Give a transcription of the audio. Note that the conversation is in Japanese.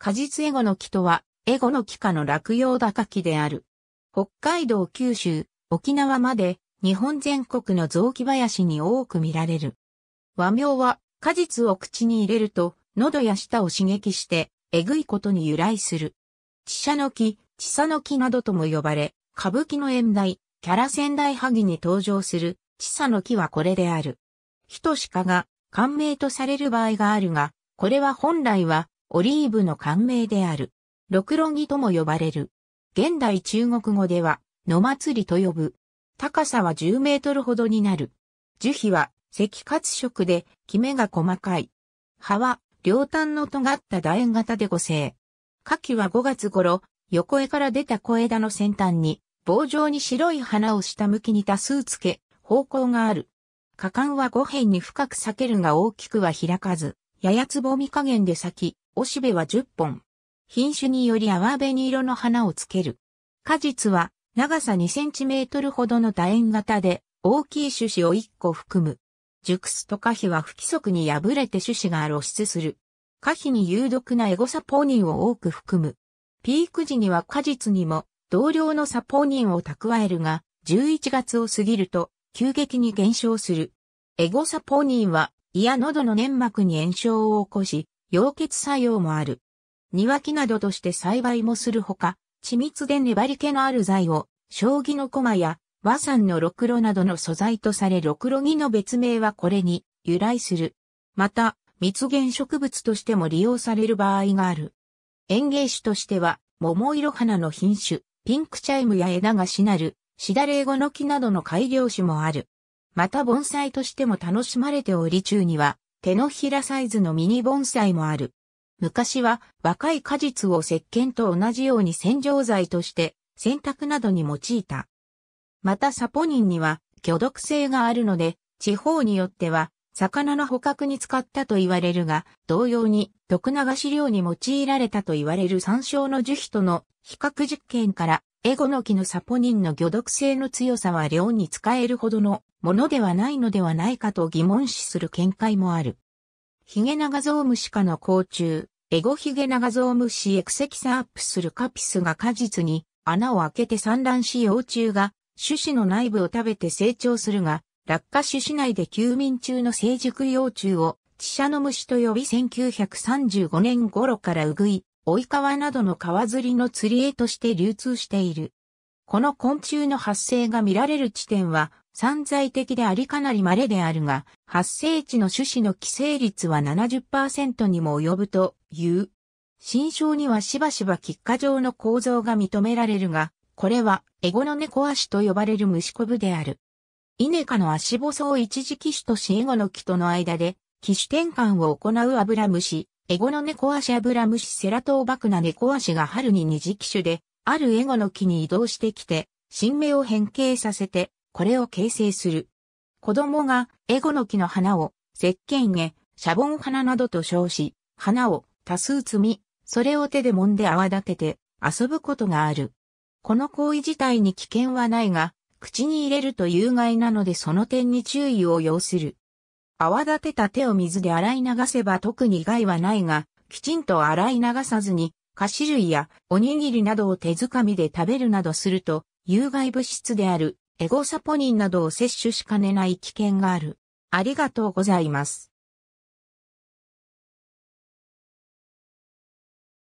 果実エゴの木とは、エゴの木科の落葉高木である。北海道九州、沖縄まで、日本全国の雑木林に多く見られる。和名は、果実を口に入れると、喉や舌を刺激して、えぐいことに由来する。地車の木、地佐の木などとも呼ばれ、歌舞伎の演題、キャラ仙台萩に登場する、地佐の木はこれである。人鹿が、感銘とされる場合があるが、これは本来は、オリーブの官名である。六ろぎとも呼ばれる。現代中国語では、野祭りと呼ぶ。高さは10メートルほどになる。樹皮は赤褐色で、キメが細かい。葉は、両端の尖った楕円型で五星。夏季は5月頃、横絵から出た小枝の先端に、棒状に白い花を下向きに多数つけ、方向がある。果敢は五辺に深く裂けるが大きくは開かず、ややつぼみ加減で咲き、おしべは10本。品種により泡紅色の花をつける。果実は長さ2センチメートルほどの楕円型で大きい種子を1個含む。熟すと果皮は不規則に破れて種子が露出する。果皮に有毒なエゴサポーニンを多く含む。ピーク時には果実にも同量のサポーニンを蓄えるが、11月を過ぎると急激に減少する。エゴサポーニンは胃や喉の粘膜に炎症を起こし、溶血作用もある。庭木などとして栽培もするほか、緻密で粘り気のある材を、将棋の駒や和山のろくろなどの素材とされろくろ木の別名はこれに由来する。また、蜜源植物としても利用される場合がある。園芸種としては、桃色花の品種、ピンクチャイムや枝がしなる、しだれいごの木などの改良種もある。また盆栽としても楽しまれており中には、手のひらサイズのミニ盆栽もある。昔は若い果実を石鹸と同じように洗浄剤として洗濯などに用いた。またサポニンには挙毒性があるので、地方によっては魚の捕獲に使ったと言われるが、同様に毒流し量に用いられたと言われる山椒の樹皮との比較実験からエゴノキのサポニンの魚毒性の強さは量に使えるほどのものではないのではないかと疑問視する見解もある。ヒゲナガゾウムシ科の甲虫、エゴヒゲナガゾウムシエクセキサアップするカピスが果実に穴を開けて産卵し幼虫が種子の内部を食べて成長するが、落下種子内で休眠中の成熟幼虫を、地下の虫と呼び1935年頃からうぐい、追川などの川釣りの釣り絵として流通している。この昆虫の発生が見られる地点は散在的でありかなり稀であるが、発生地の種子の寄生率は70%にも及ぶという。新章にはしばしば喫下状の構造が認められるが、これはエゴの猫足と呼ばれる虫こぶである。イネカの足細を一時期種とシエゴの木との間で、機種転換を行うアブラムシ、エゴの猫足アブラムシセラトウバクナアシが春に二次機種で、あるエゴの木に移動してきて、新芽を変形させて、これを形成する。子供がエゴの木の花を、石鹸へ、シャボン花などと称し、花を多数摘み、それを手で揉んで泡立てて遊ぶことがある。この行為自体に危険はないが、口に入れると有害なのでその点に注意を要する。泡立てた手を水で洗い流せば特に害はないが、きちんと洗い流さずに、菓子類やおにぎりなどを手づかみで食べるなどすると、有害物質であるエゴサポニンなどを摂取しかねない危険がある。ありがとうございます。